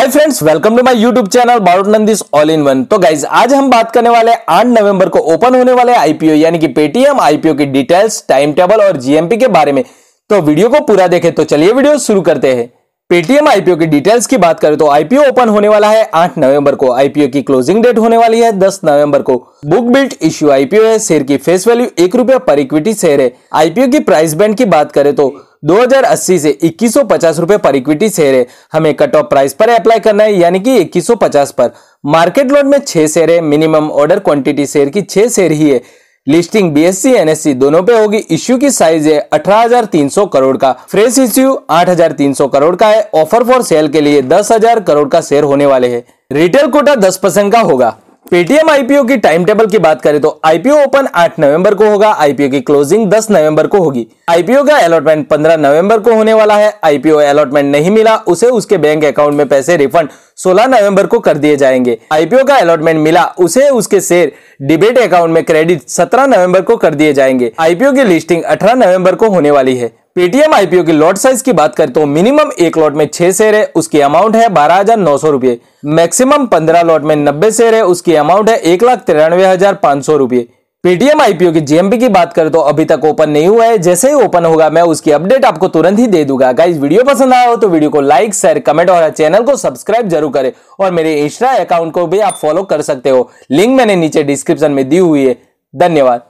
hi friends welcome to my YouTube channel बारूट नंदिस all in one तो guys आज हम बात करने वाले 8 नवंबर को ओपन होने वाले आईपीओ यानी कि पेटीएम आईपीओ की डिटेल्स टाइम टेबल और जीएमपी के बारे में तो वीडियो को पूरा देखें तो चलिए वीडियो शुरू करते हैं पेटीएम आईपीओ की डिटेल्स की बात करें तो आईपीओ ओपन होने वाला है 8 नवंबर को आईपीओ की क्लोजिंग डेट होने वाली है 10 नवंबर को बुक बिल्ट इश्यू आईपीओ है शेयर की फेस वैल्यू एक रुपया पर इक्विटी शेयर है आईपीओ की प्राइस बैंड की बात करें तो 2080 से इक्कीस रुपए पर इक्विटी शेयर है हमें कट ऑफ प्राइस पर अप्लाई करना है यानी कि इक्कीस पर मार्केट लोड में छह शेयर है मिनिमम ऑर्डर क्वांटिटी शेयर की छह शेयर ही है लिस्टिंग बीएससी एनएससी दोनों पे होगी इश्यू की साइज है 18,300 करोड़ का फ्रेश इश्यू 8,300 करोड़ का है ऑफर फॉर सेल के लिए 10,000 करोड़ का शेयर होने वाले हैं रिटेल कोटा 10 परसेंट का होगा पेटीएम आईपीओ की टाइम टेबल की बात करें तो आईपीओ ओपन 8 नवंबर को होगा आईपीओ की क्लोजिंग 10 नवंबर को होगी आईपीओ का अलॉटमेंट 15 नवंबर को होने वाला है आईपीओ अलॉटमेंट नहीं मिला उसे उसके बैंक अकाउंट में पैसे रिफंड 16 नवंबर को कर दिए जाएंगे आईपीओ का अलॉटमेंट मिला उसे उसके शेयर डिबेट अकाउंट में क्रेडिट सत्रह नवम्बर को कर दिए जाएंगे आईपीओ की लिस्टिंग अठारह नवम्बर को होने वाली है पेटीएम आईपीओ की लॉट साइज की बात करें तो मिनिमम एक लॉट में छह शेयर है उसकी अमाउंट है बारह हजार नौ सौ रुपए मैक्सिमम पंद्रह लॉट में नब्बे शेयर है उसकी अमाउंट है एक लाख तिरानवे हजार पांच सौ रुपए पेटीएम आईपीओ की जीएमपी की बात करें तो अभी तक ओपन नहीं हुआ है जैसे ही ओपन होगा मैं उसकी अपडेट आपको तुरंत ही दे दूंगा अगर वीडियो पसंद आया हो तो वीडियो को लाइक शेयर कमेंट और चैनल को सब्सक्राइब जरूर करें और मेरे इंस्टा अकाउंट को भी आप फॉलो कर सकते हो लिंक मैंने नीचे डिस्क्रिप्शन में दी हुई है धन्यवाद